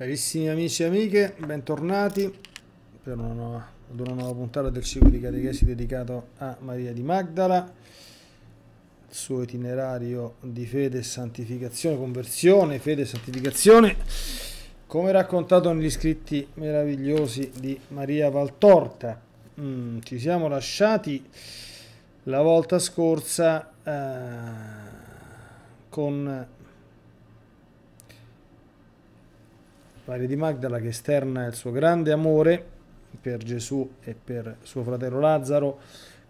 Carissimi amici e amiche, bentornati per una nuova, ad una nuova puntata del ciclo di catechesi dedicato a Maria di Magdala, il suo itinerario di fede e santificazione, conversione, fede e santificazione, come raccontato negli scritti meravigliosi di Maria Valtorta. Mm, ci siamo lasciati la volta scorsa eh, con Maria di Magdala che esterna il suo grande amore per Gesù e per suo fratello Lazzaro,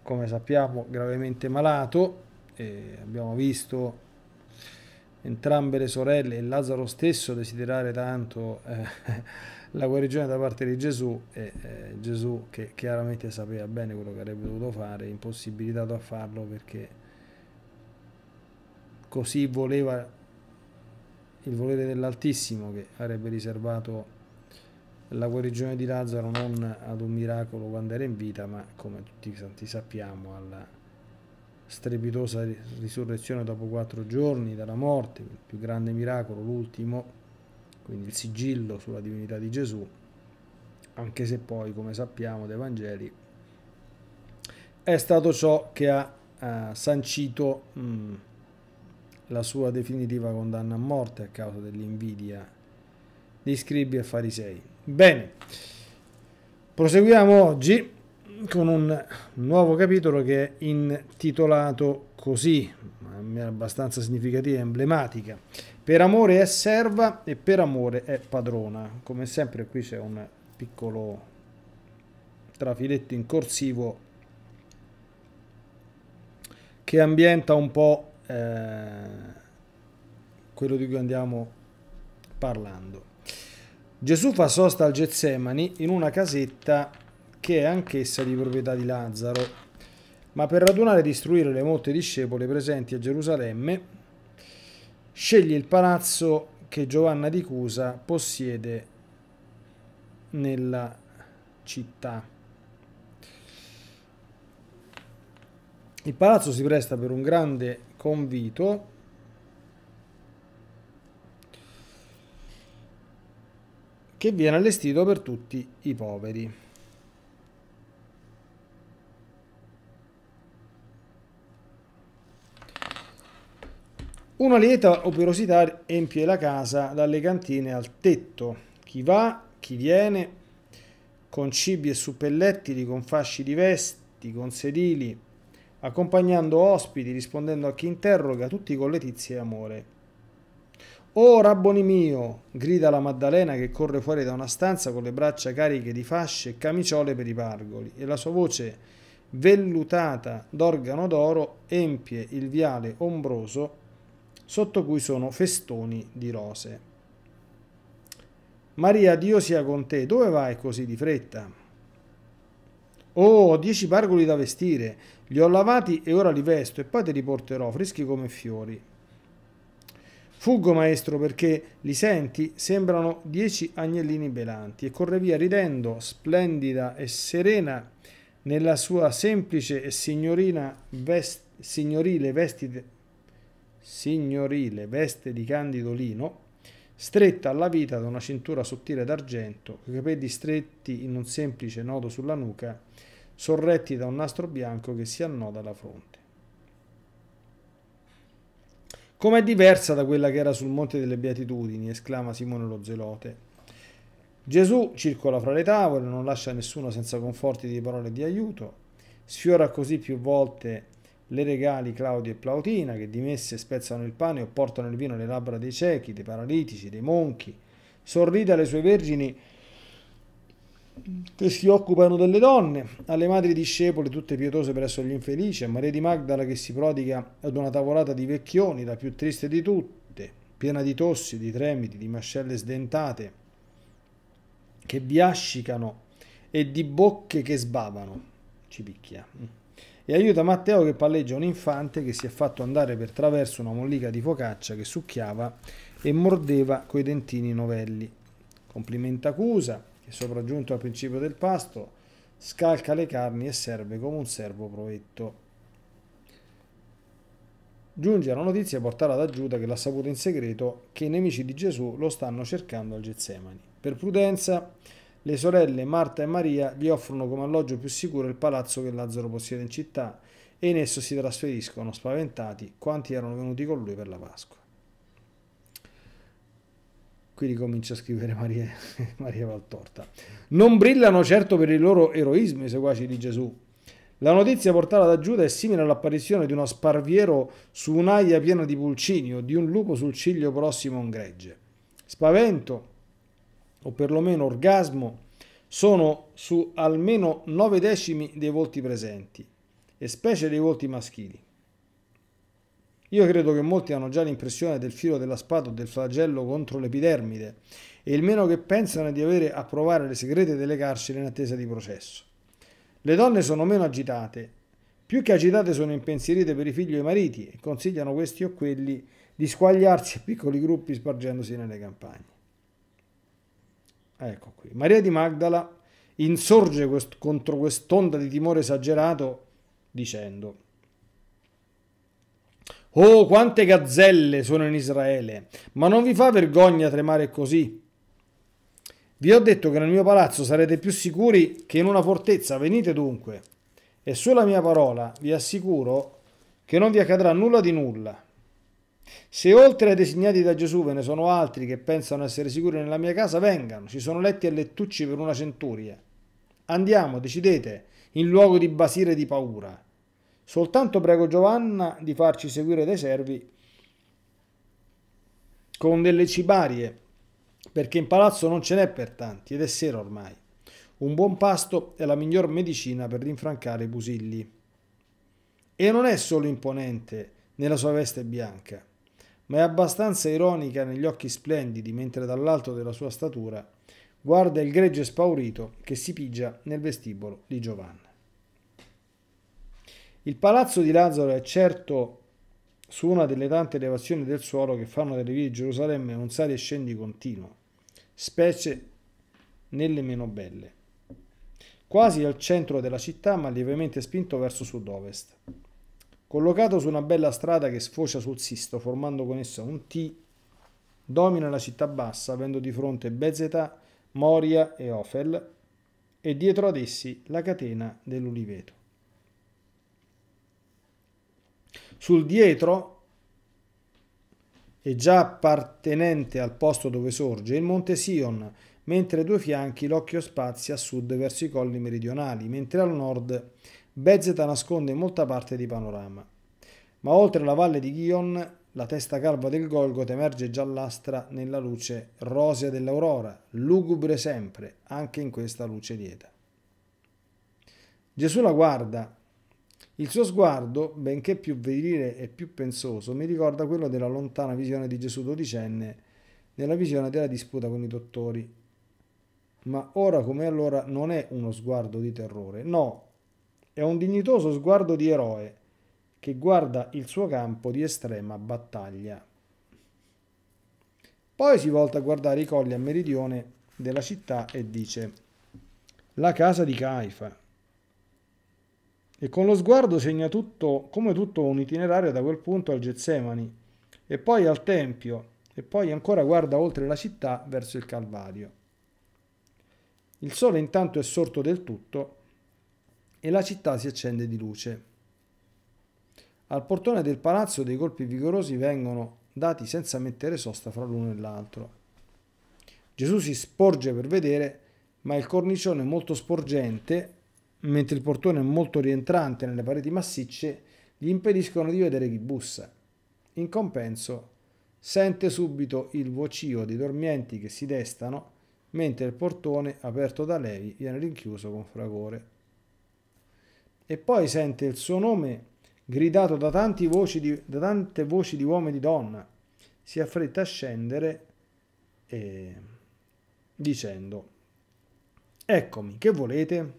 come sappiamo gravemente malato, e abbiamo visto entrambe le sorelle e Lazzaro stesso desiderare tanto eh, la guarigione da parte di Gesù e eh, Gesù che chiaramente sapeva bene quello che avrebbe dovuto fare, impossibilitato a farlo perché così voleva il volere dell'Altissimo che avrebbe riservato la guarigione di Lazzaro non ad un miracolo quando era in vita, ma come tutti santi sappiamo, alla strepitosa risurrezione dopo quattro giorni dalla morte, il più grande miracolo, l'ultimo, quindi il sigillo sulla divinità di Gesù, anche se poi, come sappiamo dai Vangeli, è stato ciò che ha, ha eh, sancito... Mh, mm, la sua definitiva condanna a morte a causa dell'invidia di scribi e farisei. Bene, proseguiamo oggi con un nuovo capitolo che è intitolato così, una maniera abbastanza significativa e emblematica. Per amore è serva e per amore è padrona. Come sempre qui c'è un piccolo trafiletto in corsivo che ambienta un po' Eh, quello di cui andiamo parlando. Gesù fa sosta al Getsemani in una casetta che è anch'essa di proprietà di Lazzaro, ma per radunare e distruire le molte discepole presenti a Gerusalemme, sceglie il palazzo che Giovanna di Cusa possiede nella città. Il palazzo si presta per un grande convito che viene allestito per tutti i poveri. Una lieta operosità empie la casa dalle cantine al tetto. Chi va, chi viene, con cibi e suppellettili, con fasci di vesti, con sedili, accompagnando ospiti, rispondendo a chi interroga, tutti con letizia e amore. Oh Rabboni mio! grida la Maddalena che corre fuori da una stanza con le braccia cariche di fasce e camiciole per i pargoli e la sua voce vellutata d'organo d'oro empie il viale ombroso sotto cui sono festoni di rose. Maria, Dio sia con te, dove vai così di fretta? Oh, ho dieci pargoli da vestire. Li ho lavati e ora li vesto e poi te li porterò, freschi come fiori. Fuggo, maestro, perché li senti, sembrano dieci agnellini belanti. E corre via ridendo, splendida e serena, nella sua semplice e vest signorile vestite signorile veste di candido lino stretta alla vita da una cintura sottile d'argento, i capelli stretti in un semplice nodo sulla nuca, sorretti da un nastro bianco che si annoda alla fronte. Com'è diversa da quella che era sul Monte delle Beatitudini, esclama Simone lo Zelote. Gesù circola fra le tavole, non lascia nessuno senza conforti di parole di aiuto, sfiora così più volte le regali Claudio e Plautina, che dimesse spezzano il pane o portano il vino alle labbra dei ciechi, dei paralitici, dei monchi. Sorride alle sue vergini che si occupano delle donne, alle madri discepoli tutte pietose presso gli infelici, a Maria di Magdala che si prodiga ad una tavolata di vecchioni, la più triste di tutte, piena di tossi, di tremiti, di mascelle sdentate, che biascicano e di bocche che sbavano. Ci picchia e aiuta Matteo che palleggia un infante che si è fatto andare per traverso una mollica di focaccia che succhiava e mordeva coi dentini novelli. Complimenta Cusa, che sopraggiunto al principio del pasto, scalca le carni e serve come un servo provetto. Giunge la notizia portata da Giuda che l'ha saputo in segreto che i nemici di Gesù lo stanno cercando al Getsemani. Per prudenza le sorelle Marta e Maria gli offrono come alloggio più sicuro il palazzo che Lazzaro possiede in città e in esso si trasferiscono spaventati quanti erano venuti con lui per la Pasqua. Qui ricomincia a scrivere Maria, Maria Valtorta. Non brillano certo per il loro eroismo i seguaci di Gesù, la notizia portata da Giuda è simile all'apparizione di uno sparviero su un'aia piena di pulcini o di un lupo sul ciglio prossimo a un gregge. Spavento o perlomeno orgasmo sono su almeno 9 decimi dei volti presenti, e specie dei volti maschili. Io credo che molti hanno già l'impressione del filo della spada o del flagello contro l'epidermide, e il meno che pensano è di avere a provare le segrete delle carceri in attesa di processo. Le donne sono meno agitate, più che agitate sono impensierite per i figli e i mariti e consigliano questi o quelli di squagliarsi a piccoli gruppi spargendosi nelle campagne. Ecco qui. Maria di Magdala insorge quest- contro quest'onda di timore esagerato dicendo Oh, quante gazzelle sono in Israele, ma non vi fa vergogna tremare così? Vi ho detto che nel mio palazzo sarete più sicuri che in una fortezza, venite dunque. E sulla mia parola vi assicuro che non vi accadrà nulla di nulla, se oltre ai designati da Gesù ve ne sono altri che pensano essere sicuri nella mia casa, vengano, ci sono letti e lettucci per una centuria. Andiamo, decidete, in luogo di basire di paura. Soltanto prego Giovanna di farci seguire dai servi con delle cibarie, perché in palazzo non ce n'è per tanti ed è sera ormai. Un buon pasto è la miglior medicina per rinfrancare i busilli. E non è solo imponente nella sua veste bianca, ma è abbastanza ironica negli occhi splendidi, mentre dall'alto della sua statura guarda il gregge spaurito che si pigia nel vestibolo di Giovanna. Il palazzo di Lazzaro è certo su una delle tante elevazioni del suolo che fanno delle vie di Gerusalemme un sali e scendi continuo, specie nelle meno belle, quasi al centro della città ma lievemente spinto verso sud-ovest. Collocato su una bella strada che sfocia sul Sisto, formando con essa un T, domina la città bassa, avendo di fronte Bezeta, Moria e Ofel, e dietro ad essi la catena dell'Uliveto. Sul dietro, e già appartenente al posto dove sorge, il monte Sion, mentre ai due fianchi l'occhio spazia a sud verso i colli meridionali, mentre al nord Bezeta nasconde molta parte di panorama. Ma oltre la valle di Ghion, la testa calva del Golgot emerge giallastra nella luce rosea dell'aurora, lugubre sempre, anche in questa luce lieta. Gesù la guarda. Il suo sguardo, benché più virile e più pensoso, mi ricorda quello della lontana visione di Gesù dodicenne nella visione della disputa con i dottori. Ma ora come allora non è uno sguardo di terrore, no, è un dignitoso sguardo di eroe che guarda il suo campo di estrema battaglia. Poi si volta a guardare i colli a meridione della città e dice la casa di Caifa. E con lo sguardo segna tutto, come tutto un itinerario da quel punto al Getsemani, e poi al Tempio, e poi ancora guarda oltre la città verso il Calvario. Il sole intanto è sorto del tutto e la città si accende di luce. Al portone del palazzo dei colpi vigorosi vengono dati senza mettere sosta fra l'uno e l'altro. Gesù si sporge per vedere, ma il cornicione è molto sporgente, mentre il portone è molto rientrante nelle pareti massicce, gli impediscono di vedere chi bussa. In compenso, sente subito il vocio dei dormienti che si destano, mentre il portone, aperto da Levi, viene rinchiuso con fragore e poi sente il suo nome gridato da, di, da tante voci di uomo e di donna. Si affretta a scendere e... dicendo Eccomi, che volete?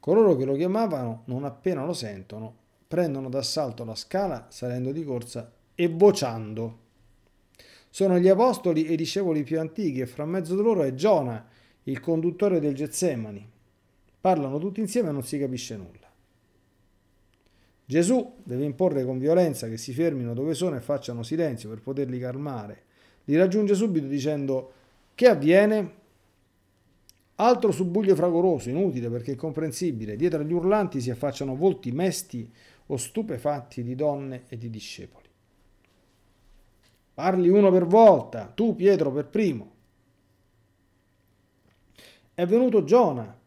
Coloro che lo chiamavano, non appena lo sentono, prendono d'assalto la scala salendo di corsa e vociando. Sono gli apostoli e i discepoli più antichi e fra mezzo di loro è Giona, il conduttore del Getsemani. Parlano tutti insieme e non si capisce nulla. Gesù deve imporre con violenza che si fermino dove sono e facciano silenzio per poterli calmare. Li raggiunge subito dicendo che avviene? Altro subbuglio fragoroso, inutile perché incomprensibile. Dietro agli urlanti si affacciano volti mesti o stupefatti di donne e di discepoli. Parli uno per volta, tu Pietro per primo. È venuto Giona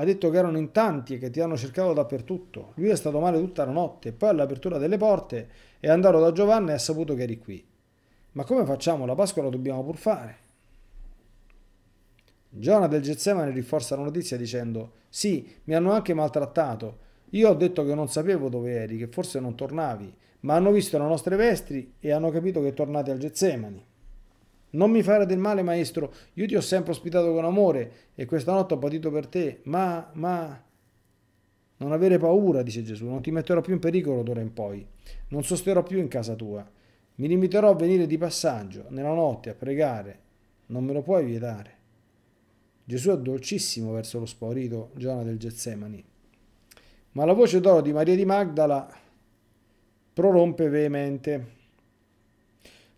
ha detto che erano in tanti e che ti hanno cercato dappertutto. Lui è stato male tutta la notte, poi all'apertura delle porte è andato da Giovanna e ha saputo che eri qui. Ma come facciamo? La Pasqua la dobbiamo pur fare. Giona del Getsemane rinforza la notizia dicendo «Sì, mi hanno anche maltrattato. Io ho detto che non sapevo dove eri, che forse non tornavi, ma hanno visto le nostre vesti e hanno capito che tornate al Getsemani». Non mi fare del male, maestro, io ti ho sempre ospitato con amore e questa notte ho patito per te, ma, ma... Non avere paura, dice Gesù, non ti metterò più in pericolo d'ora in poi, non sosterrò più in casa tua, mi limiterò a venire di passaggio, nella notte, a pregare, non me lo puoi vietare. Gesù è dolcissimo verso lo spaurito Giona del Getsemani. Ma la voce d'oro di Maria di Magdala prorompe veemente.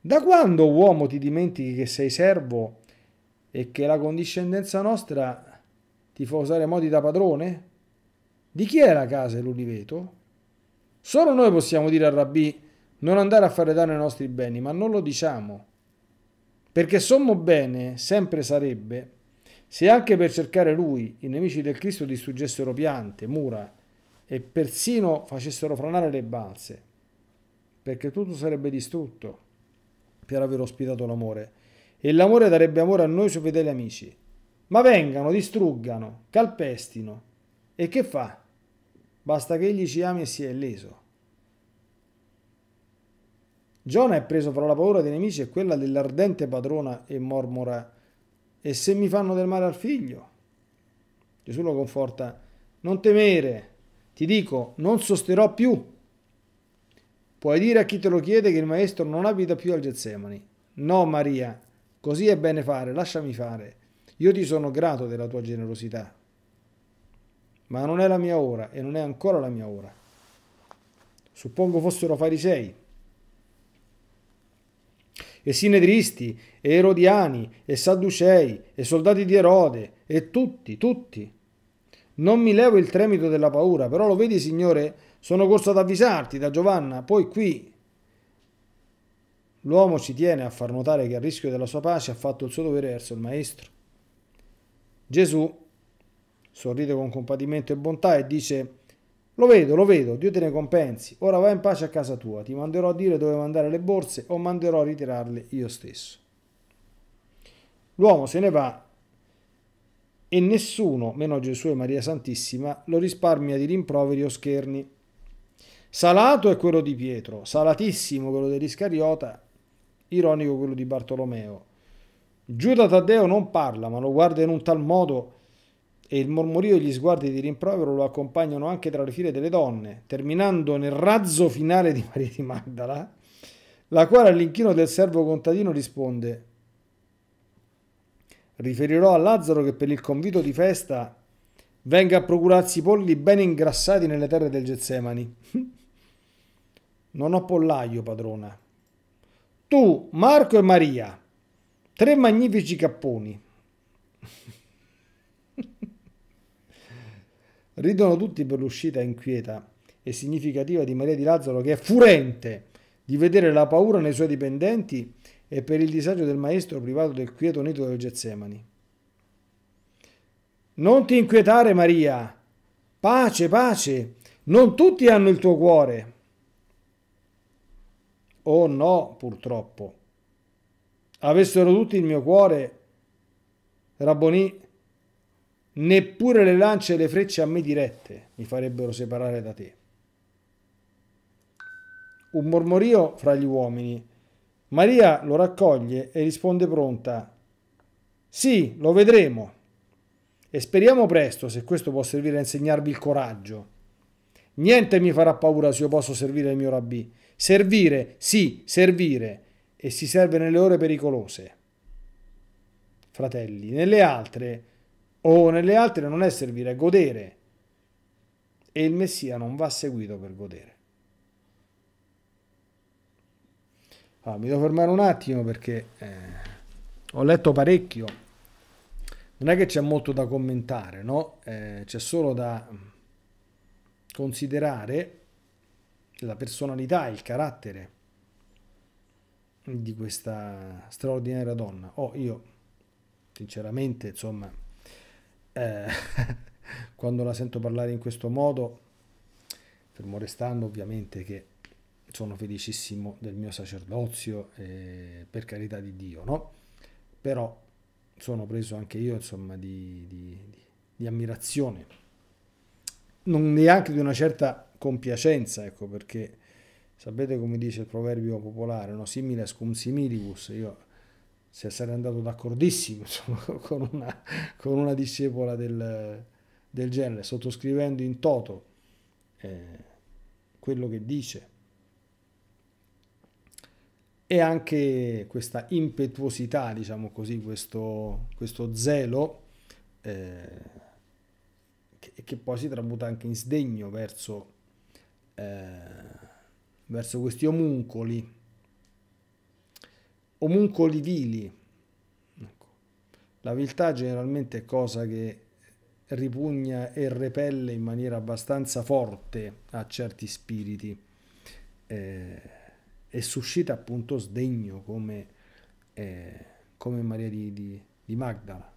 Da quando, uomo, ti dimentichi che sei servo e che la condiscendenza nostra ti fa usare modi da padrone? Di chi è la casa e l'uliveto? Solo noi possiamo dire al rabbì non andare a fare danno ai nostri beni, ma non lo diciamo. Perché sommo bene sempre sarebbe se anche per cercare lui i nemici del Cristo distruggessero piante, mura e persino facessero franare le balze, perché tutto sarebbe distrutto per aver ospitato l'amore. E l'amore darebbe amore a noi suoi fedeli amici. Ma vengano, distruggano, calpestino. E che fa? Basta che egli ci ami e sia illeso. Giona è preso fra la paura dei nemici e quella dell'ardente padrona e mormora «E se mi fanno del male al figlio?» Gesù lo conforta «Non temere, ti dico, non sosterrò più». Puoi dire a chi te lo chiede che il maestro non abita più al Getsemani. No, Maria, così è bene fare, lasciami fare. Io ti sono grato della tua generosità. Ma non è la mia ora e non è ancora la mia ora. Suppongo fossero farisei e sinedristi, e erodiani, e sadducei, e soldati di Erode, e tutti, tutti. Non mi levo il tremito della paura, però lo vedi, Signore, sono corso ad avvisarti da Giovanna, poi qui. L'uomo ci tiene a far notare che a rischio della sua pace ha fatto il suo dovere verso il maestro. Gesù sorride con compatimento e bontà e dice lo vedo, lo vedo, Dio te ne compensi. Ora vai in pace a casa tua, ti manderò a dire dove mandare le borse o manderò a ritirarle io stesso. L'uomo se ne va e nessuno, meno Gesù e Maria Santissima, lo risparmia di rimproveri o scherni. Salato è quello di Pietro, salatissimo quello dell'Iscariota, ironico quello di Bartolomeo. Giuda Taddeo non parla, ma lo guarda in un tal modo e il mormorio e gli sguardi di rimprovero lo accompagnano anche tra le file delle donne, terminando nel razzo finale di Maria di Magdala, la quale all'inchino del servo contadino risponde Riferirò a Lazzaro che per il convito di festa venga a procurarsi polli ben ingrassati nelle terre del Getsemani. Non ho pollaio, padrona. Tu, Marco e Maria, tre magnifici capponi. Ridono tutti per l'uscita inquieta e significativa di Maria di Lazzaro che è furente di vedere la paura nei suoi dipendenti e per il disagio del maestro privato del quieto nido del Getsemani. Non ti inquietare Maria, pace, pace, non tutti hanno il tuo cuore. Oh no, purtroppo. Avessero tutti il mio cuore, Rabboni, neppure le lance e le frecce a me dirette mi farebbero separare da te. Un mormorio fra gli uomini. Maria lo raccoglie e risponde pronta. Sì, lo vedremo. E speriamo presto se questo può servire a insegnarvi il coraggio. Niente mi farà paura se io posso servire il mio rabbì. Servire, sì, servire. E si serve nelle ore pericolose. Fratelli, nelle altre, o oh, nelle altre non è servire, è godere. E il Messia non va seguito per godere. Allora, ah, mi devo fermare un attimo perché eh, ho letto parecchio. Non è che c'è molto da commentare, no? Eh, c'è solo da considerare la personalità e il carattere di questa straordinaria donna. Oh, io sinceramente, insomma, eh, quando la sento parlare in questo modo, fermo restando ovviamente che sono felicissimo del mio sacerdozio, eh, per carità di Dio, no? Però sono preso anche io, insomma, di, di, di, di ammirazione non neanche di una certa compiacenza, ecco perché sapete come dice il proverbio popolare, no? similes cum similibus, io se sarei andato d'accordissimo insomma, con, una, con una discepola del, del genere, sottoscrivendo in toto eh, quello che dice. E anche questa impetuosità, diciamo così, questo, questo zelo eh, e che poi si tramuta anche in sdegno verso, eh, verso questi omuncoli, omuncoli vili. Ecco. La viltà generalmente è cosa che ripugna e repelle in maniera abbastanza forte a certi spiriti eh, e suscita appunto sdegno come, eh, come Maria di, di, di Magdala.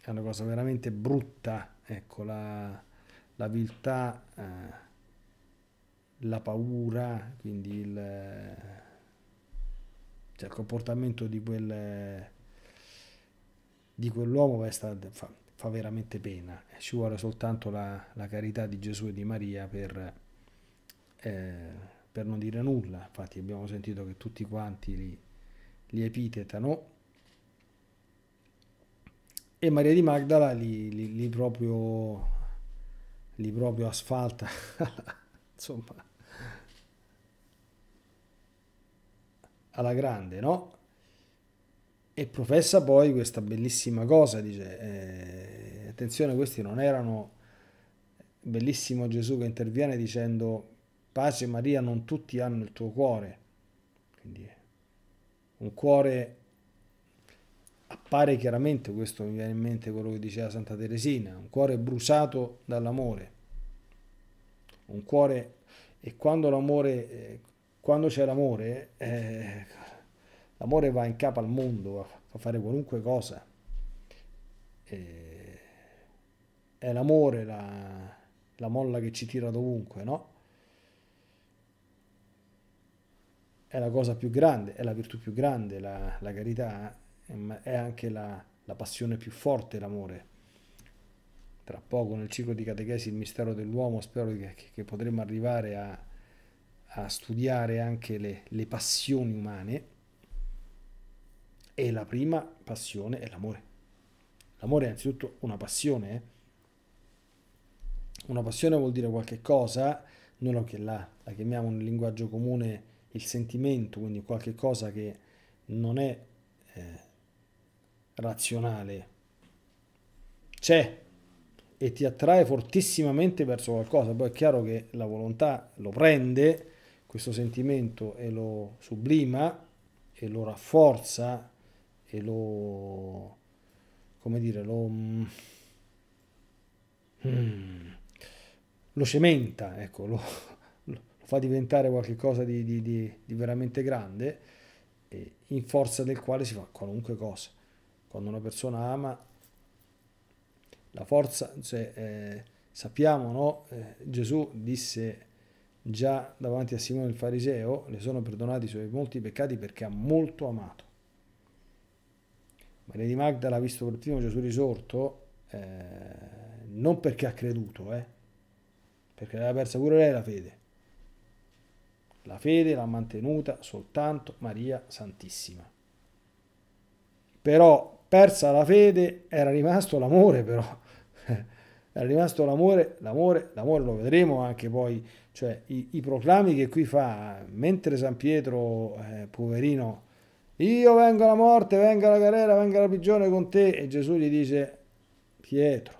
È una cosa veramente brutta Ecco, la, la viltà, eh, la paura, quindi il, eh, cioè il comportamento di, quel, di quell'uomo fa, fa, veramente pena. Eh, ci vuole soltanto la, la, carità di Gesù e di Maria per, eh, per non dire nulla. Infatti abbiamo sentito che tutti quanti li, li epitetanno e Maria di Magdala li, li, li proprio li proprio asfalta insomma alla grande no e professa poi questa bellissima cosa dice eh, attenzione questi non erano bellissimo Gesù che interviene dicendo pace Maria non tutti hanno il tuo cuore quindi un cuore appare chiaramente, questo mi viene in mente quello che diceva Santa Teresina, un cuore bruciato dall'amore, un cuore e quando l'amore, eh, quando c'è l'amore, eh, l'amore va in capo al mondo, a fare qualunque cosa. E, è l'amore la, la molla che ci tira dovunque, no? È la cosa più grande, è la virtù più grande, la, la carità eh è anche la, la passione più forte, l'amore. Tra poco nel ciclo di catechesi il mistero dell'uomo spero che, che potremo arrivare a, a studiare anche le, le passioni umane. E la prima passione è l'amore. L'amore è anzitutto una passione. Eh? Una passione vuol dire qualche cosa, noi la, la, chiamiamo nel linguaggio comune il sentimento, quindi qualche cosa che non è eh, razionale c'è e ti attrae fortissimamente verso qualcosa, poi è chiaro che la volontà lo prende questo sentimento e lo sublima e lo rafforza e lo come dire lo mm, lo cementa ecco lo, lo, fa diventare qualcosa di, di, di, di veramente grande in forza del quale si fa qualunque cosa quando una persona ama, la forza, cioè, eh, sappiamo, no? Eh, Gesù disse già davanti a Simone il Fariseo, le sono perdonati i suoi molti peccati perché ha molto amato. Maria di Magda l'ha visto per primo Gesù risorto, eh, non perché ha creduto, eh, perché aveva persa pure lei la fede. La fede l'ha mantenuta soltanto Maria Santissima. Però Persa la fede, era rimasto l'amore però. era rimasto l'amore, l'amore, l'amore lo vedremo anche poi, cioè i, i, proclami che qui fa, mentre San Pietro, eh, poverino, io vengo alla morte, venga la galera, venga la prigione con te, e Gesù gli dice, Pietro,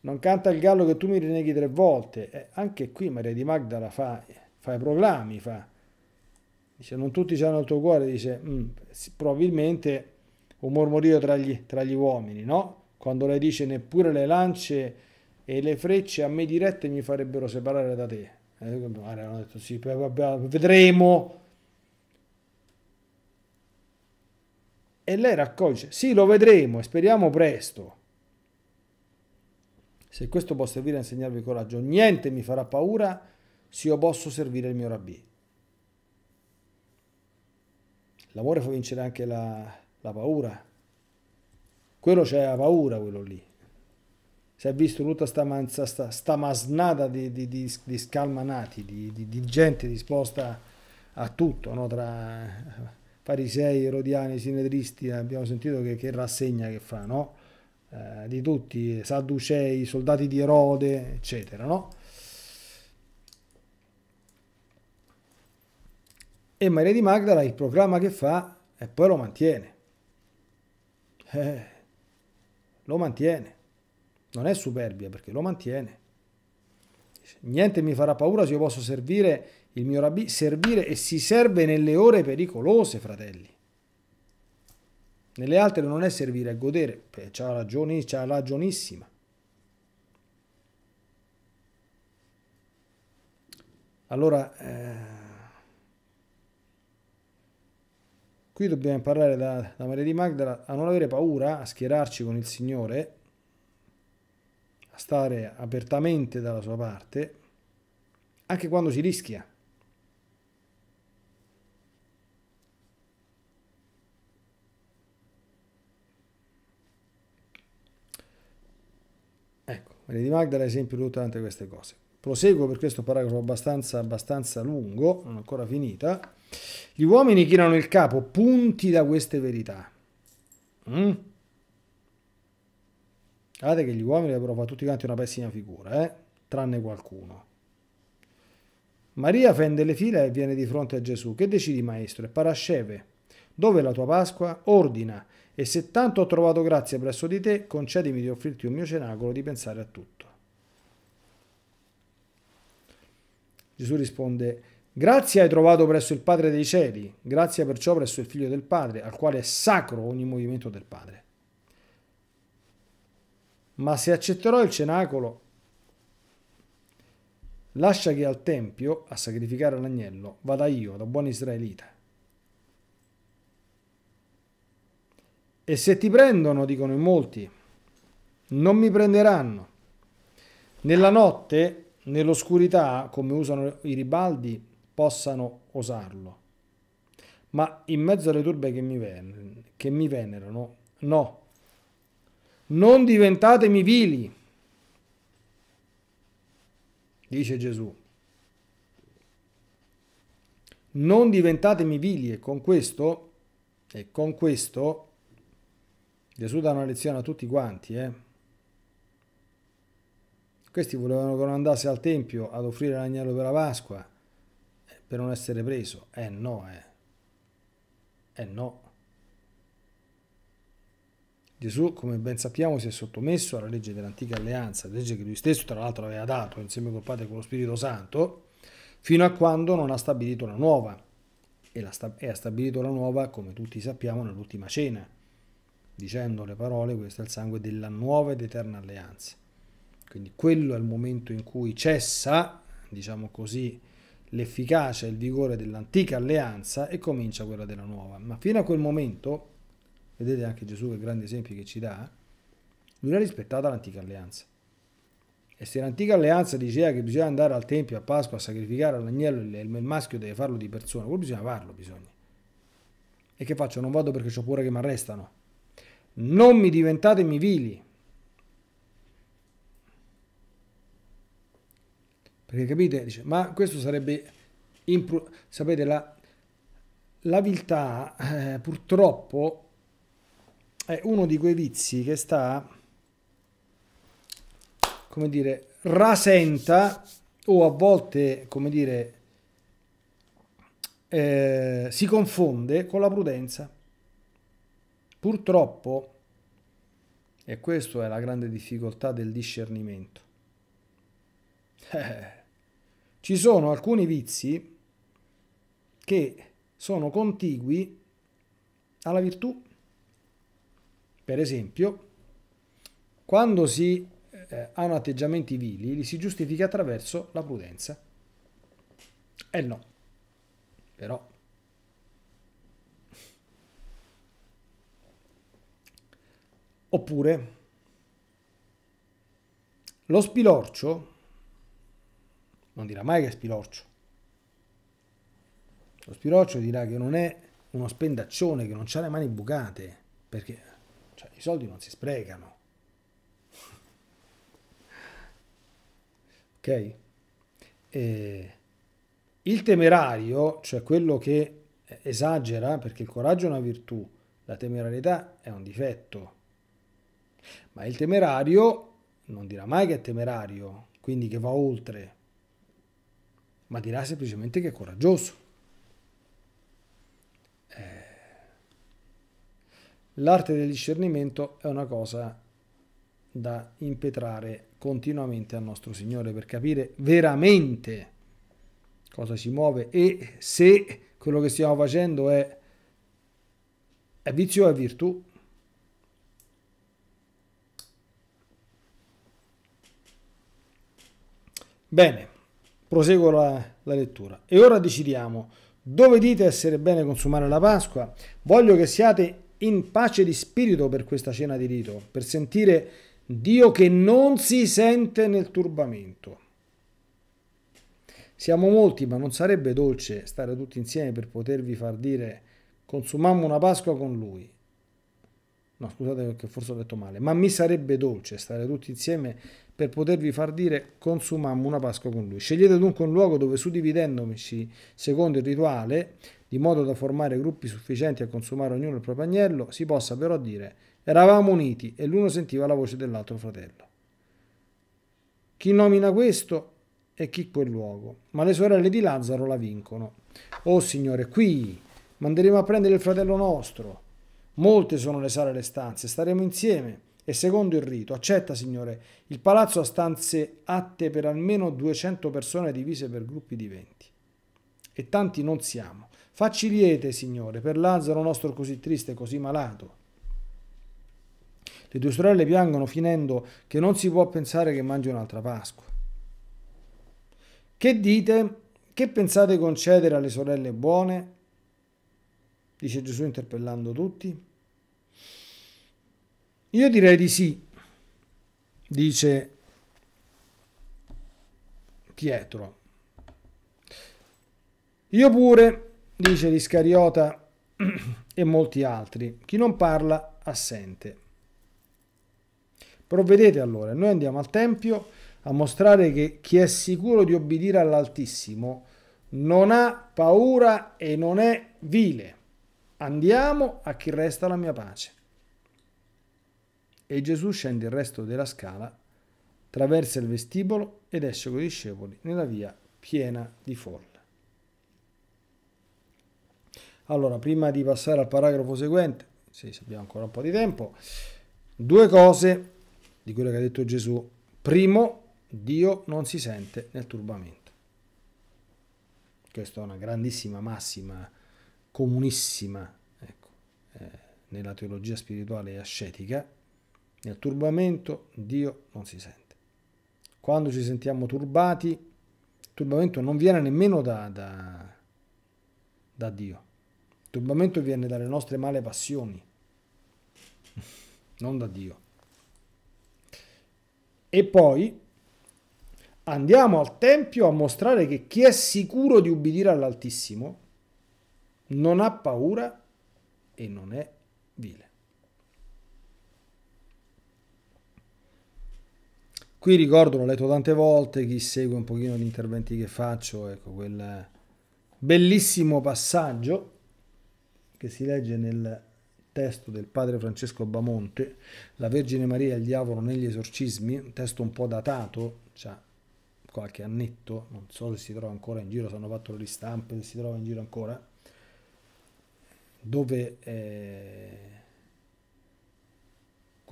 non canta il gallo che tu mi rinneghi tre volte, eh, anche qui Maria di Magdala fa, fa i proclami, fa Dice, non tutti hanno il tuo cuore, dice, mm, probabilmente un mormorio tra gli, tra gli uomini, no? Quando lei dice, neppure le lance e le frecce a me dirette mi farebbero separare da te. Eh, hanno detto, sì, vedremo. E lei raccoglie, sì, lo vedremo e speriamo presto. Se questo può servire a insegnarvi coraggio, niente mi farà paura se io posso servire il mio rabbì. L'amore fa vincere anche la, la paura. Quello c'è la paura, quello lì. Si è visto tutta sta, manza, sta, sta masnata di, di, di, di scalmanati, di, gente disposta a tutto, no? tra farisei, erodiani, sinedristi, abbiamo sentito che, che rassegna che fa, no? Eh, di tutti, sadducei, soldati di Erode, eccetera, no? E Maria di Magdala il proclama che fa e poi lo mantiene. Eh, lo mantiene. Non è superbia perché lo mantiene. Niente mi farà paura se io posso servire il mio rabbì, servire e si serve nelle ore pericolose, fratelli. Nelle altre non è servire, è godere. C'ha ragione, c'ha ragionissima. Allora... Eh, Qui dobbiamo imparare da, da Maria di Magdala a non avere paura, a schierarci con il Signore, a stare apertamente dalla sua parte, anche quando si rischia. Ecco, Maria di Magdala è esempio di tutte queste cose. Proseguo per questo paragrafo abbastanza, abbastanza lungo, non ancora finita. Gli uomini chinano il capo, punti da queste verità. Mm. Guardate che gli uomini avrebbero fatto tutti quanti una pessima figura, eh? tranne qualcuno. Maria fende le fila e viene di fronte a Gesù. Che decidi, maestro? E Parasceve, dove è la tua Pasqua? Ordina, e se tanto ho trovato grazia presso di te, concedimi di offrirti un mio cenacolo, di pensare a tutto. Gesù risponde, Grazie hai trovato presso il Padre dei cieli, grazie perciò presso il Figlio del Padre, al quale è sacro ogni movimento del Padre. Ma se accetterò il cenacolo, lascia che al Tempio, a sacrificare l'agnello, vada io, da buon israelita. E se ti prendono, dicono in molti, non mi prenderanno. Nella notte, nell'oscurità, come usano i ribaldi, possano osarlo. Ma in mezzo alle turbe che mi, ven- che mi venerano, no, non diventatemi vili, dice Gesù. Non diventatemi vili e con questo, e con questo, Gesù dà una lezione a tutti quanti, eh? Questi volevano che non andasse al Tempio ad offrire l'agnello per la Pasqua per non essere preso. Eh no, eh. Eh no. Gesù, come ben sappiamo, si è sottomesso alla legge dell'antica alleanza, legge che lui stesso tra l'altro aveva dato insieme col Padre e con lo Spirito Santo, fino a quando non ha stabilito la nuova. E, la sta- e ha stabilito la nuova, come tutti sappiamo, nell'ultima cena, dicendo le parole, questo è il sangue della nuova ed eterna alleanza. Quindi quello è il momento in cui cessa, diciamo così, l'efficacia e il vigore dell'antica alleanza e comincia quella della nuova. Ma fino a quel momento, vedete anche Gesù che grandi esempi che ci dà, non è rispettata l'antica alleanza. E se l'antica alleanza diceva che bisogna andare al Tempio a Pasqua a sacrificare l'agnello e il maschio deve farlo di persona, poi bisogna farlo, bisogna. E che faccio? Non vado perché ho paura che mi arrestano. Non mi diventatemi vili, Perché capite? Dice, ma questo sarebbe... Impru- sapete, la, la viltà eh, purtroppo è uno di quei vizi che sta, come dire, rasenta o a volte, come dire, eh, si confonde con la prudenza. Purtroppo, e questa è la grande difficoltà del discernimento. Eh, ci sono alcuni vizi che sono contigui alla virtù. Per esempio, quando si eh, hanno atteggiamenti vili, li si giustifica attraverso la prudenza. E eh no, però. Oppure, lo spilorcio non dirà mai che è spilorcio. Lo spilorcio dirà che non è uno spendaccione, che non ha le mani bucate, perché cioè, i soldi non si sprecano. ok? E il temerario, cioè quello che esagera, perché il coraggio è una virtù, la temerarietà è un difetto. Ma il temerario non dirà mai che è temerario, quindi che va oltre, ma dirà semplicemente che è coraggioso. Eh. L'arte del discernimento è una cosa da impetrare continuamente al nostro Signore per capire veramente cosa si muove e se quello che stiamo facendo è, è vizio o è virtù. Bene, Proseguo la, la lettura. E ora decidiamo, dove dite essere bene consumare la Pasqua? Voglio che siate in pace di spirito per questa cena di rito, per sentire Dio che non si sente nel turbamento. Siamo molti, ma non sarebbe dolce stare tutti insieme per potervi far dire consumammo una Pasqua con lui. No, scusate che forse ho detto male, ma mi sarebbe dolce stare tutti insieme per potervi far dire consumammo una Pasqua con lui. Scegliete dunque un luogo dove suddividendomici secondo il rituale, di modo da formare gruppi sufficienti a consumare ognuno il proprio agnello, si possa però dire eravamo uniti e l'uno sentiva la voce dell'altro fratello. Chi nomina questo e chi quel luogo, ma le sorelle di Lazzaro la vincono. Oh Signore, qui manderemo a prendere il fratello nostro. Molte sono le sale e le stanze, staremo insieme e secondo il rito, accetta, Signore, il palazzo ha stanze atte per almeno 200 persone divise per gruppi di 20. E tanti non siamo. Facci liete, Signore, per Lazzaro nostro così triste, così malato. Le due sorelle piangono finendo che non si può pensare che mangi un'altra Pasqua. Che dite? Che pensate concedere alle sorelle buone? Dice Gesù interpellando tutti. Io direi di sì, dice Pietro. Io pure, dice l'Iscariota e molti altri. Chi non parla, assente. Provvedete allora, noi andiamo al Tempio a mostrare che chi è sicuro di obbedire all'Altissimo non ha paura e non è vile. Andiamo a chi resta la mia pace e Gesù scende il resto della scala, traversa il vestibolo ed esce con i discepoli nella via piena di folla. Allora, prima di passare al paragrafo seguente, se abbiamo ancora un po' di tempo, due cose di quello che ha detto Gesù. Primo, Dio non si sente nel turbamento. Questa è una grandissima massima, comunissima, ecco, eh, nella teologia spirituale ascetica, nel turbamento Dio non si sente. Quando ci sentiamo turbati, il turbamento non viene nemmeno da, da, da Dio. Il turbamento viene dalle nostre male passioni, non da Dio. E poi andiamo al Tempio a mostrare che chi è sicuro di ubbidire all'Altissimo non ha paura e non è vile. Qui ricordo, l'ho letto tante volte, chi segue un pochino gli interventi che faccio, ecco quel bellissimo passaggio che si legge nel testo del padre Francesco Bamonte, La Vergine Maria e il diavolo negli esorcismi, un testo un po' datato, cioè qualche annetto, non so se si trova ancora in giro, se hanno fatto le ristampe, se si trova in giro ancora, dove... Eh,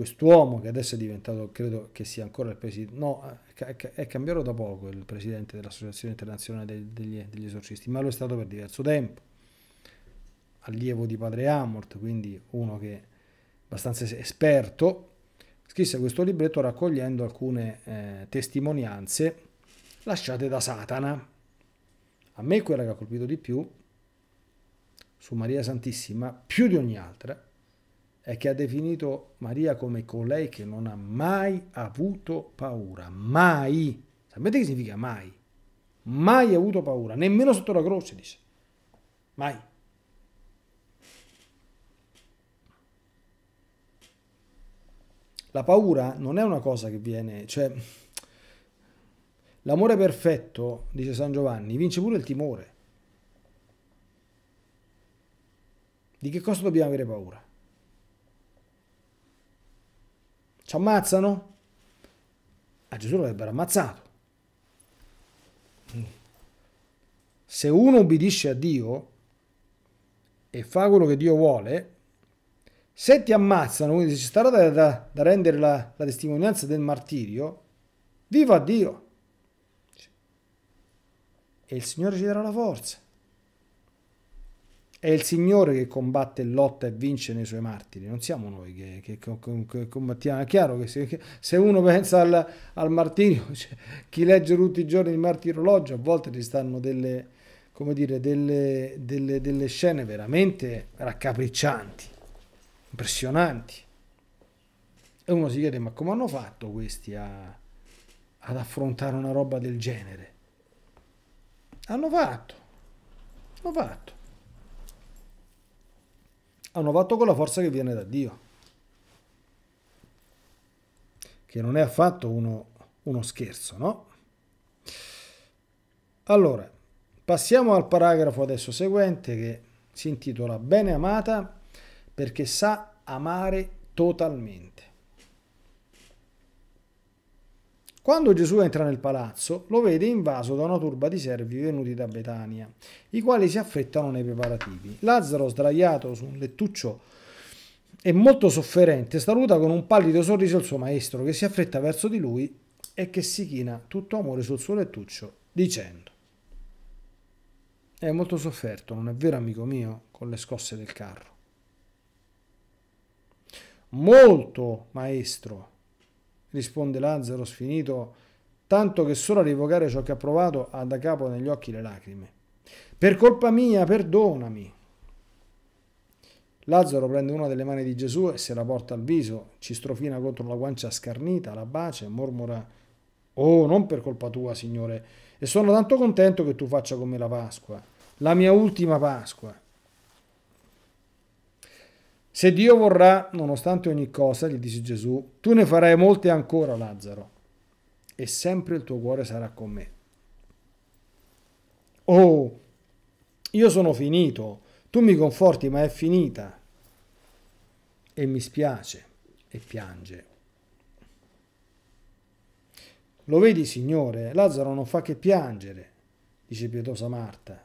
quest'uomo che adesso è diventato, credo che sia ancora il presidente, no, è cambiato da poco il presidente dell'Associazione Internazionale degli, degli, Esorcisti, ma lo è stato per diverso tempo, allievo di padre Amort, quindi uno che è abbastanza esperto, scrisse questo libretto raccogliendo alcune eh, testimonianze lasciate da Satana. A me quella che ha colpito di più su Maria Santissima, più di ogni altra, e che ha definito Maria come colei che non ha mai avuto paura, mai. Sapete che significa mai? Mai avuto paura, nemmeno sotto la croce, dice. Mai. La paura non è una cosa che viene, cioè l'amore perfetto, dice San Giovanni, vince pure il timore. Di che cosa dobbiamo avere paura? ci ammazzano? A Gesù l'avrebbero ammazzato. Se uno ubbidisce a Dio e fa quello che Dio vuole, se ti ammazzano, quindi se ci sarà da, da, da, rendere la, la testimonianza del martirio, viva Dio! E il Signore ci darà la forza. È il Signore che combatte, lotta e vince nei suoi martiri, non siamo noi che, che, che, che combattiamo. È chiaro che se, se uno pensa al, al martirio, cioè, chi legge tutti i giorni il martirologio, a volte ci stanno delle, come dire, delle, delle, delle scene veramente raccapriccianti, impressionanti. E uno si chiede, ma come hanno fatto questi a, ad affrontare una roba del genere? Hanno fatto, hanno fatto hanno fatto con la forza che viene da Dio, che non è affatto uno, uno scherzo, no? Allora, passiamo al paragrafo adesso seguente che si intitola Bene amata perché sa amare totalmente. Quando Gesù entra nel palazzo, lo vede invaso da una turba di servi venuti da Betania, i quali si affrettano nei preparativi. Lazzaro, sdraiato su un lettuccio e molto sofferente, saluta con un pallido sorriso il suo maestro, che si affretta verso di lui e che si china tutto amore sul suo lettuccio, dicendo è molto sofferto, non è vero amico mio, con le scosse del carro. Molto, maestro, risponde Lazzaro sfinito, tanto che solo a rivocare ciò che ha provato ha da capo negli occhi le lacrime. Per colpa mia, perdonami. Lazzaro prende una delle mani di Gesù e se la porta al viso, ci strofina contro la guancia scarnita, la bacia e mormora «Oh, non per colpa tua, Signore, e sono tanto contento che tu faccia con me la Pasqua, la mia ultima Pasqua». Se Dio vorrà, nonostante ogni cosa, gli dice Gesù, tu ne farai molte ancora, Lazzaro, e sempre il tuo cuore sarà con me. Oh, io sono finito, tu mi conforti, ma è finita. E mi spiace, e piange. Lo vedi, Signore, Lazzaro non fa che piangere, dice pietosa Marta.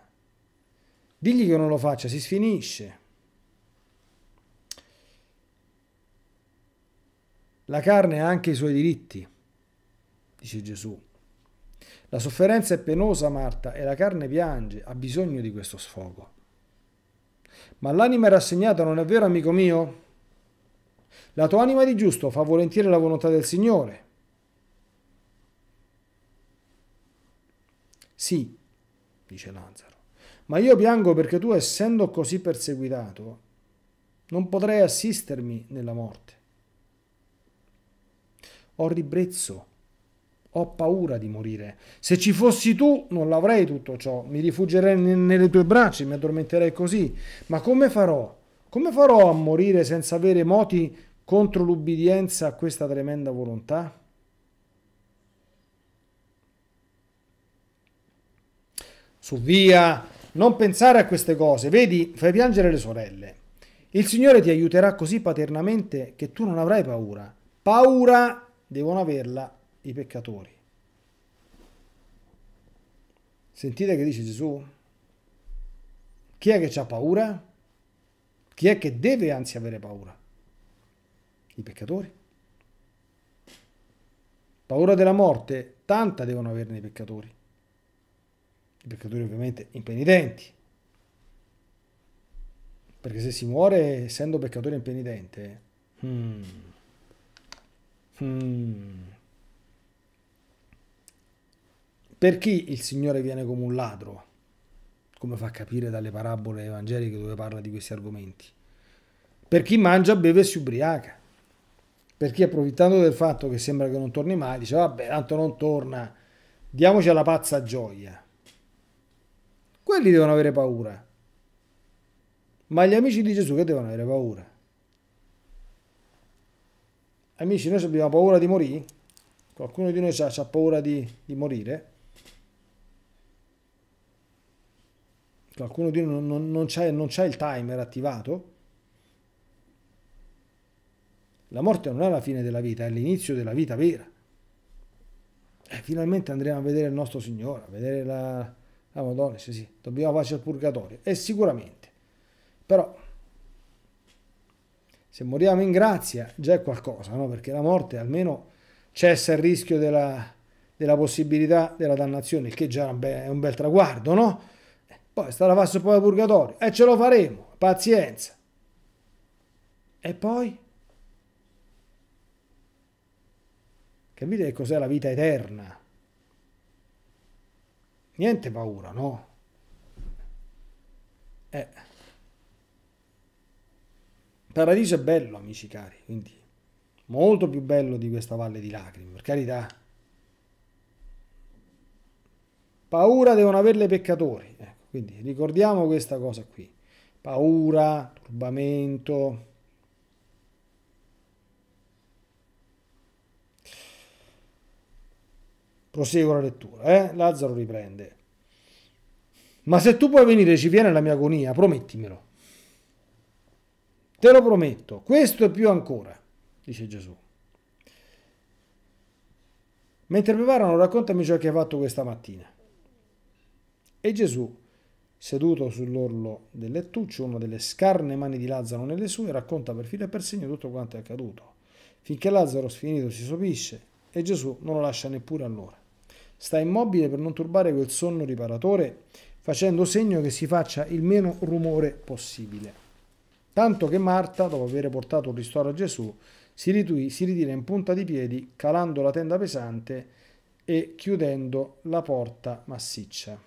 Digli che non lo faccia, si sfinisce. La carne ha anche i suoi diritti, dice Gesù. La sofferenza è penosa, Marta, e la carne piange, ha bisogno di questo sfogo. Ma l'anima è rassegnata, non è vero, amico mio? La tua anima di giusto fa volentieri la volontà del Signore. Sì, dice Lazzaro, ma io piango perché tu, essendo così perseguitato, non potrai assistermi nella morte. Ho ribrezzo, ho paura di morire. Se ci fossi tu non l'avrei tutto ciò, mi rifugierei nelle tue braccia, mi addormenterei così. Ma come farò? Come farò a morire senza avere moti contro l'ubbidienza a questa tremenda volontà? Su via, non pensare a queste cose, vedi, fai piangere le sorelle. Il Signore ti aiuterà così paternamente che tu non avrai paura. Paura devono averla i peccatori. Sentite che dice Gesù? Chi è che ha paura? Chi è che deve anzi avere paura? I peccatori. Paura della morte, tanta devono averne i peccatori. I peccatori ovviamente impenitenti. Perché se si muore essendo peccatore impenitente, hmm, Hmm. Per chi il Signore viene come un ladro, come fa capire dalle parabole evangeliche dove parla di questi argomenti? Per chi mangia, beve e si ubriaca. Per chi approfittando del fatto che sembra che non torni mai, dice vabbè, tanto non torna, diamoci alla pazza gioia. Quelli devono avere paura. Ma gli amici di Gesù che devono avere paura? Amici, noi abbiamo paura di morire? Qualcuno di noi ha paura di, di, morire? Qualcuno di noi non, non, non c'è il timer attivato? La morte non è la fine della vita, è l'inizio della vita vera. E eh, finalmente andremo a vedere il nostro Signore, a vedere la, la Madonna, sì, sì, dobbiamo farci il purgatorio. E sicuramente, però se moriamo in grazia già è qualcosa, no? perché la morte almeno cessa il rischio della, della possibilità della dannazione, il che già è un bel traguardo, no? Poi sta la fase poi al purgatorio, e ce lo faremo, pazienza. E poi? Capite che cos'è la vita eterna? Niente paura, no? Eh paradiso è bello, amici cari, quindi molto più bello di questa valle di lacrime, per carità. Paura devono averle peccatori, ecco, quindi ricordiamo questa cosa qui. Paura, turbamento. Proseguo la lettura, eh? Lazzaro riprende. Ma se tu puoi venire, ci viene la mia agonia, promettimelo Te lo prometto, questo e più ancora, dice Gesù. Mentre preparano, raccontami ciò che hai fatto questa mattina. E Gesù, seduto sull'orlo del lettuccio, una delle scarne mani di Lazzaro nelle sue, racconta per filo e per segno tutto quanto è accaduto, finché Lazzaro sfinito si sopisce e Gesù non lo lascia neppure allora. Sta immobile per non turbare quel sonno riparatore, facendo segno che si faccia il meno rumore possibile. Tanto che Marta, dopo aver portato un ristoro a Gesù, si, ritui, si ritira in punta di piedi, calando la tenda pesante e chiudendo la porta massiccia.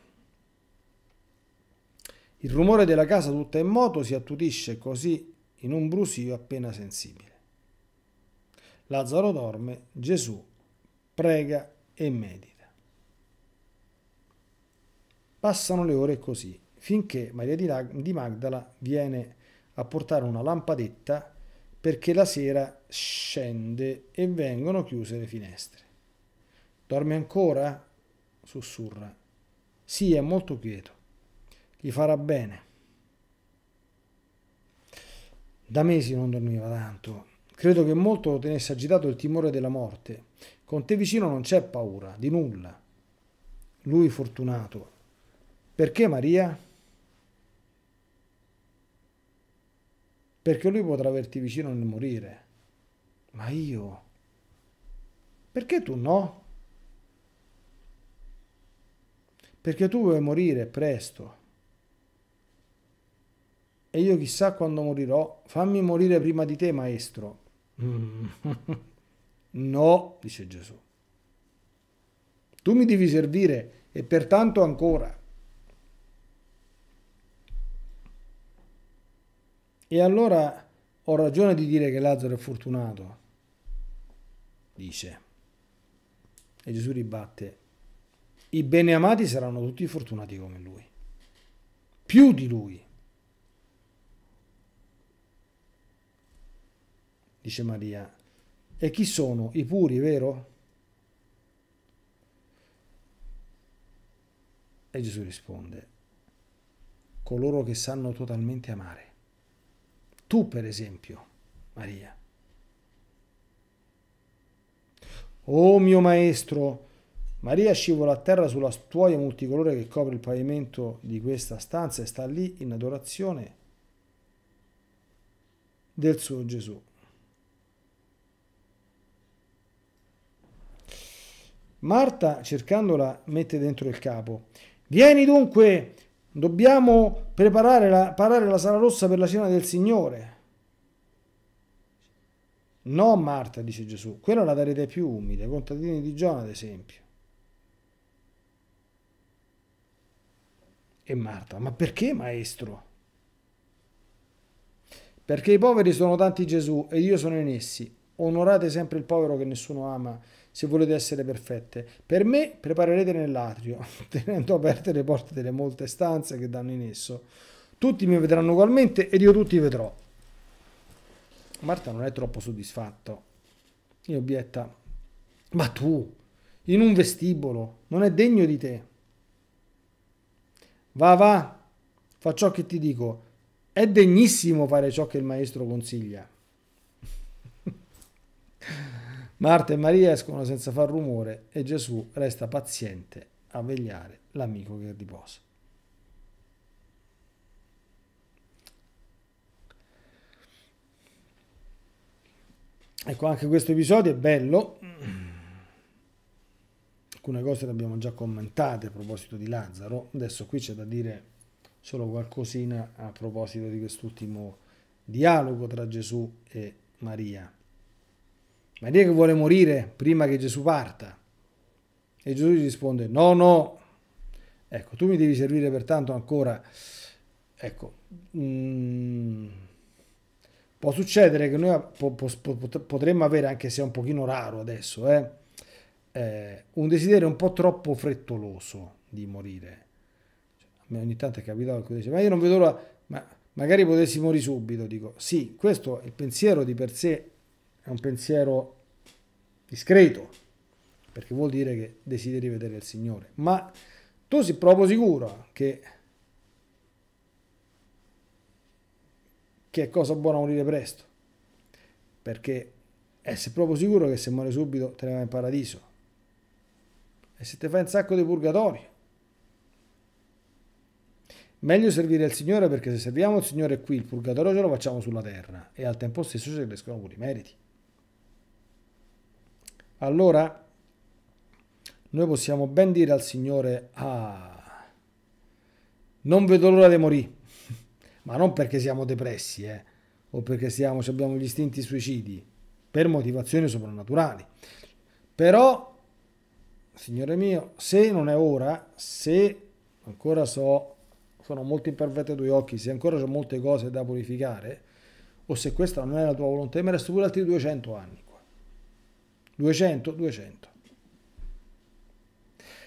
Il rumore della casa tutta in moto si attutisce così in un brusio appena sensibile. Lazzaro dorme, Gesù prega e medita. Passano le ore così, finché Maria di Magdala viene a a portare una lampadetta perché la sera scende e vengono chiuse le finestre. Dorme ancora? sussurra. Sì, è molto quieto. Gli farà bene. Da mesi non dormiva tanto. Credo che molto lo tenesse agitato il timore della morte. Con te vicino non c'è paura, di nulla. Lui fortunato. Perché Maria? perché lui potrà averti vicino nel morire. Ma io? Perché tu no? Perché tu vuoi morire presto. E io chissà quando morirò. Fammi morire prima di te, maestro. Mm. no, dice Gesù. Tu mi devi servire e pertanto ancora. E allora ho ragione di dire che Lazzaro è fortunato, dice. E Gesù ribatte, i beneamati saranno tutti fortunati come lui, più di lui. Dice Maria, e chi sono? I puri, vero? E Gesù risponde, coloro che sanno totalmente amare. Tu, per esempio, Maria. Oh mio maestro, Maria scivola a terra sulla stuoia multicolore che copre il pavimento di questa stanza e sta lì in adorazione del suo Gesù. Marta, cercandola, mette dentro il capo. Vieni dunque, Dobbiamo preparare la, parare la sala rossa per la cena del Signore. No, Marta, dice Gesù, quella la darete più umile, ai contadini di Giona, ad esempio. E Marta, ma perché maestro? Perché i poveri sono tanti Gesù e io sono in essi. Onorate sempre il povero che nessuno ama se volete essere perfette. Per me preparerete nell'atrio, tenendo aperte le porte delle molte stanze che danno in esso. Tutti mi vedranno ugualmente ed io tutti vedrò. Marta non è troppo soddisfatto. E obietta, ma tu, in un vestibolo, non è degno di te. Va, va, fa ciò che ti dico. È degnissimo fare ciò che il maestro consiglia. Marta e Maria escono senza far rumore e Gesù resta paziente a vegliare l'amico che riposa. Ecco, anche questo episodio è bello. Alcune cose le abbiamo già commentate a proposito di Lazzaro. Adesso qui c'è da dire solo qualcosina a proposito di quest'ultimo dialogo tra Gesù e Maria. Maria che vuole morire prima che Gesù parta. E Gesù gli risponde, no, no, ecco, tu mi devi servire pertanto ancora. Ecco, mh, mm, può succedere che noi potremmo avere, anche se è un pochino raro adesso, eh, eh, un desiderio un po' troppo frettoloso di morire. Cioè, a me ogni tanto è capitato che dice, ma io non vedo l'ora, ma magari potessi morire subito. Dico, sì, questo è il pensiero di per sé è un pensiero discreto, perché vuol dire che desideri vedere il Signore. Ma tu sei proprio sicuro che, che è cosa buona morire presto, perché eh, sei proprio sicuro che se muore subito te ne vai in paradiso. E se ti fai un sacco di purgatori. Meglio servire il Signore perché se serviamo il Signore qui, il purgatorio ce lo facciamo sulla terra e al tempo stesso ci crescono pure i meriti. Allora, noi possiamo ben dire al Signore, ah, non vedo l'ora di morire, ma non perché siamo depressi, eh, o perché siamo, abbiamo gli istinti suicidi, per motivazioni soprannaturali. Però, Signore mio, se non è ora, se ancora so, sono molto imperfetti i tuoi occhi, se ancora ho molte cose da purificare, o se questa non è la tua volontà, mi resto pure altri 200 anni. 200, 200.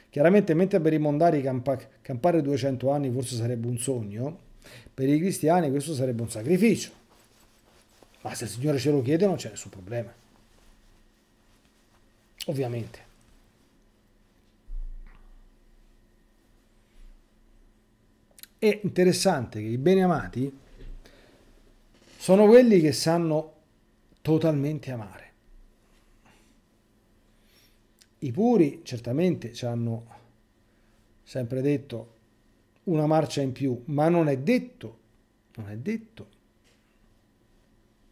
Chiaramente mentre per i mondari campa campare 200 anni forse sarebbe un sogno, per i cristiani questo sarebbe un sacrificio. Ma se il Signore ce lo chiede non c'è nessun problema. Ovviamente. È interessante che i beneamati sono quelli che sanno totalmente amare. I puri certamente ci hanno sempre detto una marcia in più, ma non è detto, non è detto